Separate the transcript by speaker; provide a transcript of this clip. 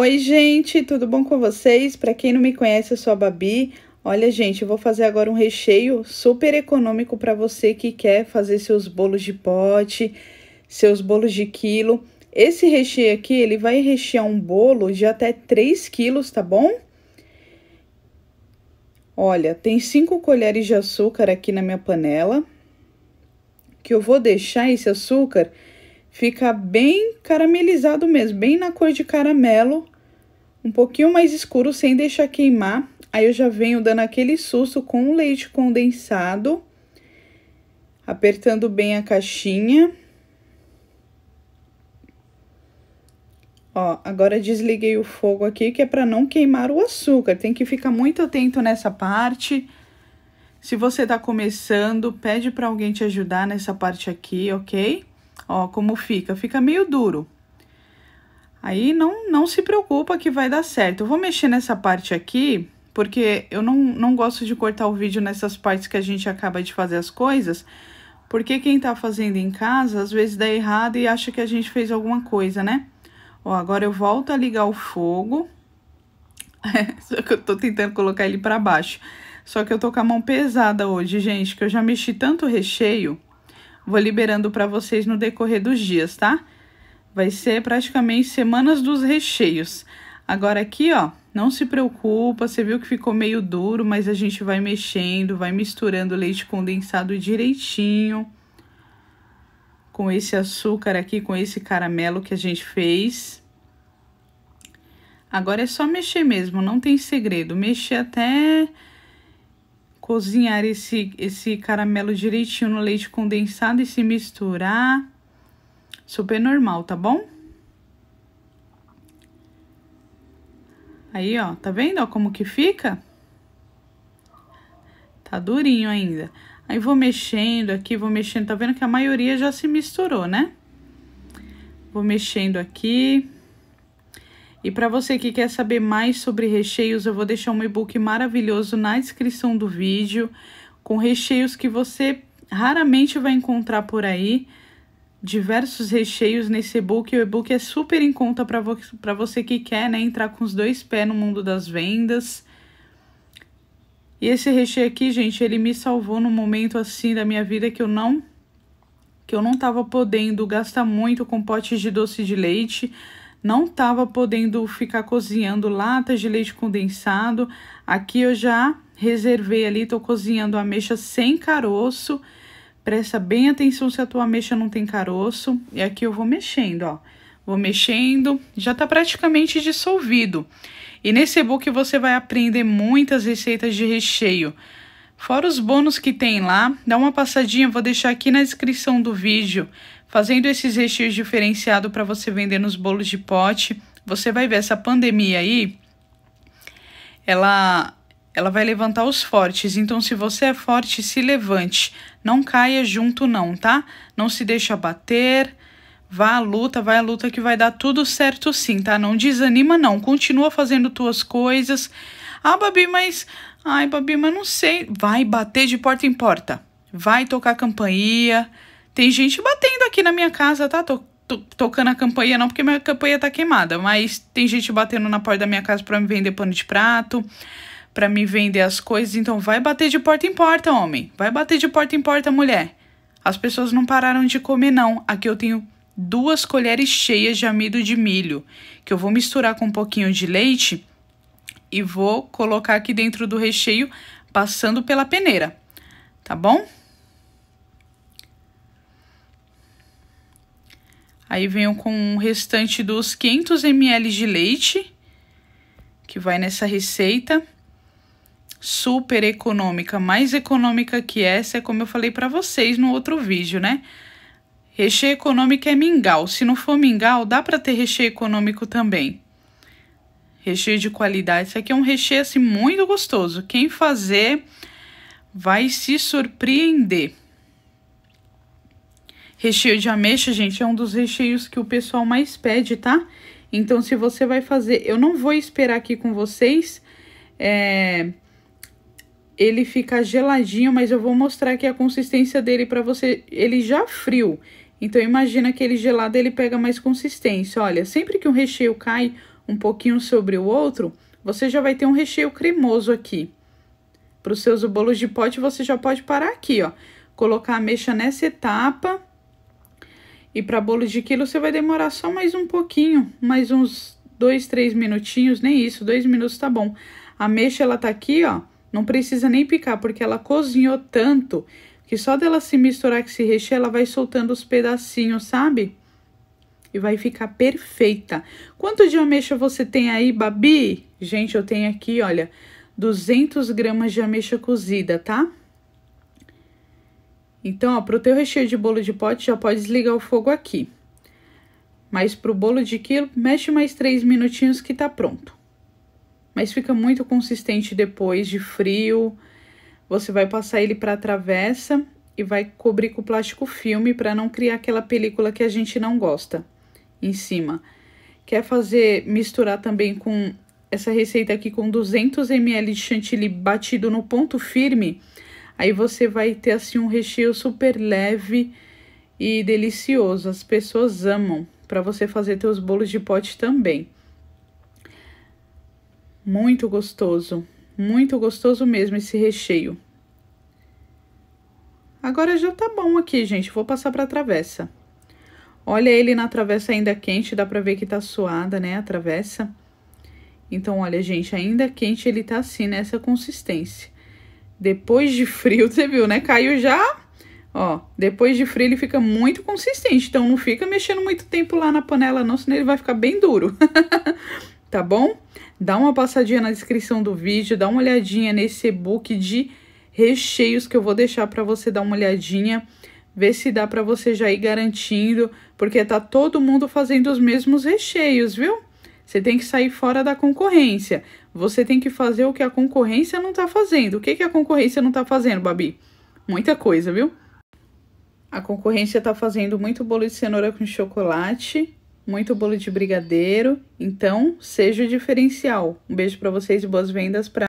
Speaker 1: Oi, gente, tudo bom com vocês? Para quem não me conhece, eu sou a Babi. Olha, gente, eu vou fazer agora um recheio super econômico para você que quer fazer seus bolos de pote, seus bolos de quilo. Esse recheio aqui, ele vai rechear um bolo de até 3 quilos, tá bom? Olha, tem 5 colheres de açúcar aqui na minha panela, que eu vou deixar esse açúcar Fica bem caramelizado mesmo, bem na cor de caramelo, um pouquinho mais escuro, sem deixar queimar. Aí eu já venho dando aquele susto com o leite condensado, apertando bem a caixinha. Ó, agora desliguei o fogo aqui, que é para não queimar o açúcar. Tem que ficar muito atento nessa parte. Se você tá começando, pede para alguém te ajudar nessa parte aqui, ok? Ó, como fica? Fica meio duro. Aí não, não se preocupa que vai dar certo. Eu vou mexer nessa parte aqui, porque eu não, não gosto de cortar o vídeo nessas partes que a gente acaba de fazer as coisas, porque quem tá fazendo em casa, às vezes dá errado e acha que a gente fez alguma coisa, né? Ó, agora eu volto a ligar o fogo. Só que eu tô tentando colocar ele pra baixo. Só que eu tô com a mão pesada hoje, gente, que eu já mexi tanto recheio Vou liberando para vocês no decorrer dos dias, tá? Vai ser praticamente semanas dos recheios. Agora aqui, ó, não se preocupa, você viu que ficou meio duro, mas a gente vai mexendo, vai misturando leite condensado direitinho com esse açúcar aqui, com esse caramelo que a gente fez. Agora é só mexer mesmo, não tem segredo. Mexer até cozinhar esse, esse caramelo direitinho no leite condensado e se misturar. Super normal, tá bom? Aí, ó, tá vendo ó, como que fica? Tá durinho ainda. Aí vou mexendo aqui, vou mexendo, tá vendo que a maioria já se misturou, né? Vou mexendo aqui. E para você que quer saber mais sobre recheios, eu vou deixar um e-book maravilhoso na descrição do vídeo, com recheios que você raramente vai encontrar por aí. Diversos recheios nesse e-book. O e-book é super em conta para vo você que quer né, entrar com os dois pés no mundo das vendas. E esse recheio aqui, gente, ele me salvou num momento assim da minha vida que eu não que eu não tava podendo gastar muito com potes de doce de leite não estava podendo ficar cozinhando latas de leite condensado. Aqui eu já reservei ali, estou cozinhando ameixa sem caroço. Presta bem atenção se a tua ameixa não tem caroço. E aqui eu vou mexendo, ó. Vou mexendo, já está praticamente dissolvido. E nesse e-book você vai aprender muitas receitas de recheio. Fora os bônus que tem lá, dá uma passadinha, vou deixar aqui na descrição do vídeo. Fazendo esses recheios diferenciados para você vender nos bolos de pote, você vai ver essa pandemia aí, ela ela vai levantar os fortes. Então, se você é forte, se levante. Não caia junto, não, tá? Não se deixa bater. Vá à luta, vai à luta que vai dar tudo certo sim, tá? Não desanima, não. Continua fazendo tuas coisas. Ah, Babi, mas. Ai, Babi, mas não sei. Vai bater de porta em porta. Vai tocar campainha. Tem gente batendo aqui na minha casa, tá? Tô, tô tocando a campanha não, porque minha campanha tá queimada, mas tem gente batendo na porta da minha casa para me vender pano de prato, para me vender as coisas. Então vai bater de porta em porta, homem. Vai bater de porta em porta, mulher. As pessoas não pararam de comer não. Aqui eu tenho duas colheres cheias de amido de milho, que eu vou misturar com um pouquinho de leite e vou colocar aqui dentro do recheio, passando pela peneira, tá bom? Aí venho com o restante dos 500 ml de leite, que vai nessa receita. Super econômica, mais econômica que essa, é como eu falei para vocês no outro vídeo, né? Recheio econômico é mingau. Se não for mingau, dá para ter recheio econômico também. Recheio de qualidade. Isso aqui é um recheio assim muito gostoso. Quem fazer vai se surpreender. Recheio de ameixa, gente, é um dos recheios que o pessoal mais pede, tá? Então, se você vai fazer... Eu não vou esperar aqui com vocês é, ele ficar geladinho, mas eu vou mostrar aqui a consistência dele pra você... Ele já frio. Então, imagina que ele gelado, ele pega mais consistência. Olha, sempre que um recheio cai um pouquinho sobre o outro, você já vai ter um recheio cremoso aqui. Para os seus bolos de pote, você já pode parar aqui, ó. Colocar a ameixa nessa etapa e para bolo de quilo você vai demorar só mais um pouquinho, mais uns dois, três minutinhos, nem isso, dois minutos tá bom. A ameixa ela tá aqui, ó, não precisa nem picar, porque ela cozinhou tanto que só dela se misturar que se rechear, ela vai soltando os pedacinhos, sabe? E vai ficar perfeita. Quanto de ameixa você tem aí, Babi? Gente, eu tenho aqui, olha, 200 gramas de ameixa cozida, tá? Então, para o teu recheio de bolo de pote, já pode desligar o fogo aqui. Mas para o bolo de quilo, mexe mais três minutinhos que tá pronto. Mas fica muito consistente depois de frio. Você vai passar ele para travessa e vai cobrir com plástico filme para não criar aquela película que a gente não gosta em cima. Quer fazer misturar também com essa receita aqui com 200 ml de chantilly batido no ponto firme? Aí você vai ter assim um recheio super leve e delicioso. As pessoas amam para você fazer seus bolos de pote também. Muito gostoso, muito gostoso mesmo esse recheio. Agora já tá bom aqui, gente. Vou passar para a travessa. Olha ele na travessa ainda quente, dá para ver que tá suada, né, a travessa. Então, olha, gente, ainda quente ele tá assim, nessa consistência. Depois de frio, você viu, né? Caiu já. Ó, depois de frio ele fica muito consistente. Então não fica mexendo muito tempo lá na panela não, senão ele vai ficar bem duro. tá bom? Dá uma passadinha na descrição do vídeo, dá uma olhadinha nesse e-book de recheios que eu vou deixar para você dar uma olhadinha, ver se dá para você já ir garantindo, porque tá todo mundo fazendo os mesmos recheios, viu? Você tem que sair fora da concorrência. Você tem que fazer o que a concorrência não está fazendo. O que, que a concorrência não está fazendo, Babi? Muita coisa, viu? A concorrência está fazendo muito bolo de cenoura com chocolate, muito bolo de brigadeiro. Então, seja o diferencial. Um beijo para vocês e boas vendas para